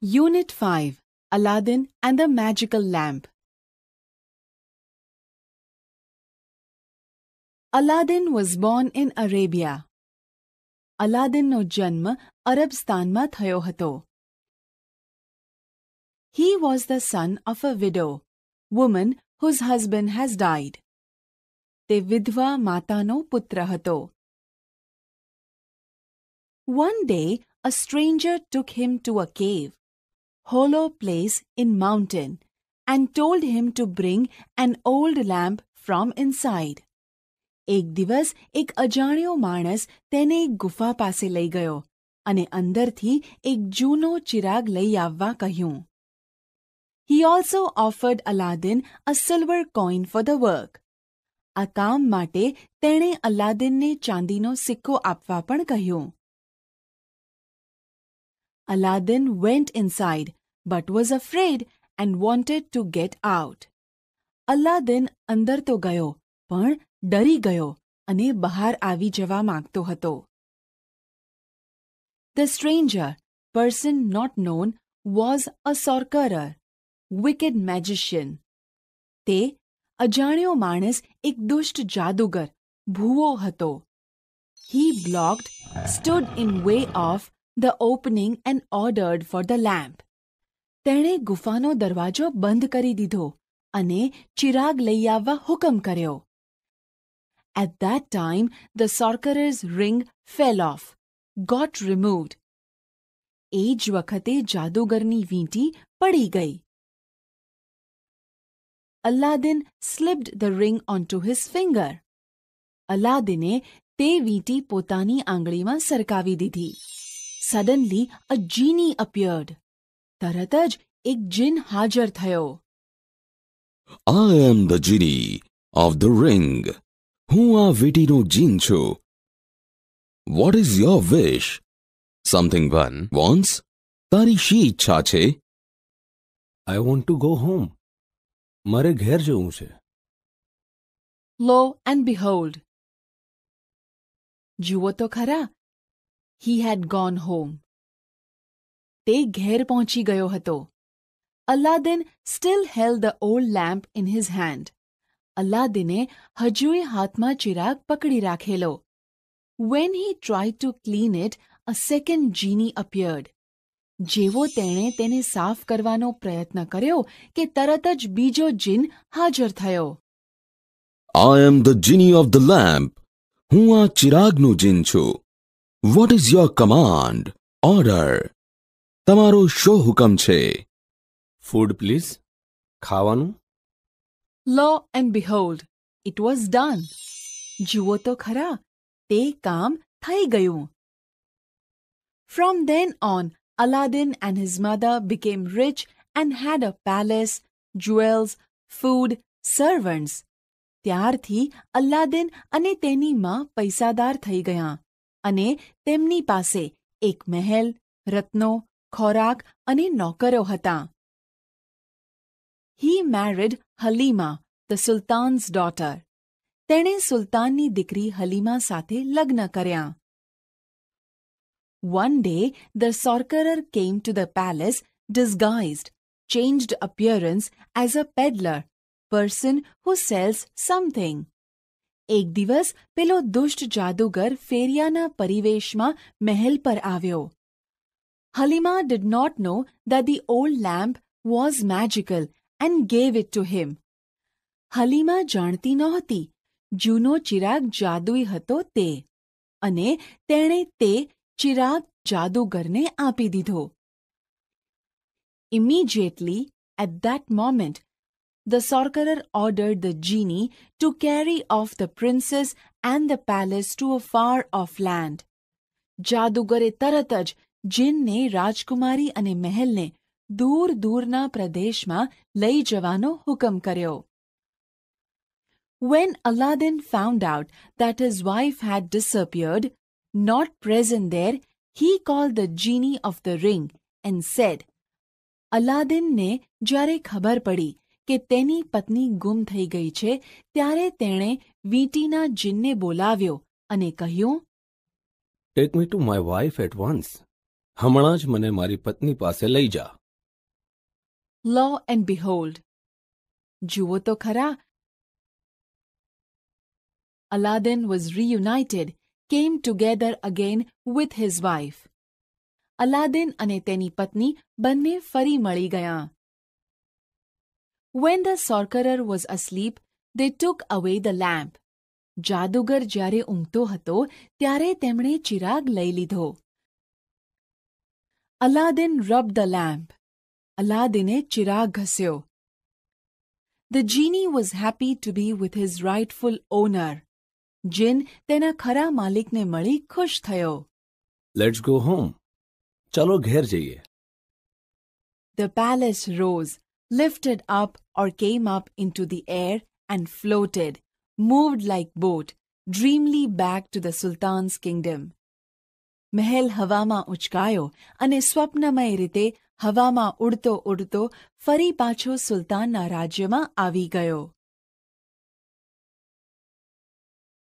Unit 5 Aladdin and the Magical Lamp Aladdin was born in Arabia. Aladdin no janma Arab stanma thayo hato. He was the son of a widow, woman whose husband has died. Te vidva mata no putra hato. One day, a stranger took him to a cave hollow place in mountain and told him to bring an old lamp from inside. એક દિવસ એક અજાણ્યો માણસ તેને એક ગુફા પાસે લઈ ગયો અને અંદરથી એક જૂનો ચિરાગ લઈ આવવા કહ્યું he also offered Aladdin a silver coin for the work આ કામ માટે તેણે અલાદીનને ચાંદીનો સિક્કો આપવા પણ કહ્યું Aladdin went inside but was afraid and wanted to get out. Allah Din andar to gayo, par dari gayo, ane bahar avi java magto hato. The stranger, person not known, was a sorcerer, wicked magician. Te, ajanyo manas ek dusht jadugar, bhoo hato. He blocked, stood in way of the opening and ordered for the lamp. તેણે ગુફાનો દરવાજો બંધ કરી દીધો અને ચિરાગ લઈ આવવા હુકમ કર્યો at that time the sorcerer's ring fell off got removed. એ જ વખતે જાદુગરની વીંટી પડી ગઈ Aladdin slipped the ring on to his finger અલ્લાદીને તે વીંટી પોતાની આંગળીમાં સરકાવી દીધી સડનલી અ જીની અપિયર્ડ તરત જ એક જીન હાજર થયો I am the genie of the ring હું આ વીટીનો જીન છું what is your wish something one wants તારી શી ઈચ્છા છે I want to go home મારે ઘેર જવું છે લો એન્ડ બિહોલ્ડ જુઓ તો ખરા હી હેડ ગોન હોમ તે ઘેર પહોંચી ગયો હતો Aladdin still held the old lamp in his hand અલ્લાદિને હજુએ હાથમાં ચિરાગ પકડી રાખેલો when he try to clean it a second genie appeared જેવો તેણે તેને સાફ કરવાનો પ્રયત્ન કર્યો કે તરત જ બીજો જીન હાજર થયો I am the genie of the lamp હું આ ચિરાગનું જીન છું what is your command order તમારો શો હુકમ છે ફૂડ પ્લીઝ ખાવાનું લો and behold it was done જુઓ તો ખરા તે કામ થઈ ગયું from then on Aladdin and his mother became rich and had a palace jewels food servants ત્યારથી અલ્લાદીન અને તેની માં પૈસાદાર થઈ ગયા અને તેમની પાસે એક મહેલ રત્નો ખોરાક અને નોકરો હતા he married Halima the sultan's daughter તેણે સુલતાનની દીકરી હલીમા સાથે લગ્ન કર્યા One day, the sorcerer came to the palace disguised, changed appearance as a peddler, person who sells something. એક દિવસ પેલો દુષ્ટ જાદુગર ફેરિયાના પરિવેશમાં મહેલ પર આવ્યો Halima did not know that the old lamp was magical and gave it to him. Halima janti nohati. Juno chirag jadui hato te. Ane tene te chirag jadugarne apididho. Immediately, at that moment, the sorcerer ordered the genie to carry off the princess and the palace to a far off land. Jadu Jadugare tarataj. જીનને રાજકુમારી અને મહેલને દૂર દૂરના પ્રદેશમાં લઈ જવાનો હુકમ કર્યો When Aladdin found out that his wife had disappeared, not present there, he called the genie of the ring and said, અલાદિનને જ્યારે ખબર પડી કે તેની પત્ની ગુમ થઈ ગઈ છે ત્યારે તેણે વીંટીના જીનને બોલાવ્યો અને કહ્યું take me to my wife at once હમણાં જ મને મારી પત્ની પાસે લઈ જા લો એન્ડ બિહોલ્ડ જુઓ તો ખરા Aladdin was reunited, came together again with his wife. અલાદિન અને તેની પત્ની બંને ફરી મળી ગયા when the sorcerer was asleep they took away the lamp જાદુગર જ્યારે ઊંઘતો હતો ત્યારે તેમણે ચિરાગ લઈ લીધો Aladdin rubbed the lamp. Aladdin e chirag The genie was happy to be with his rightful owner. Jin tena khara malik ne mali khush thayo. Let's go home. Chalo gher jaiye. The palace rose, lifted up or came up into the air and floated, moved like boat, dreamily back to the sultan's kingdom. મહેલ હવામાં ઉચકાયો અને સ્વપ્નમય રીતે હવામાં ઉડતો ઉડતો ફરી પાછો સુલતાનના રાજ્યમાં આવી ગયો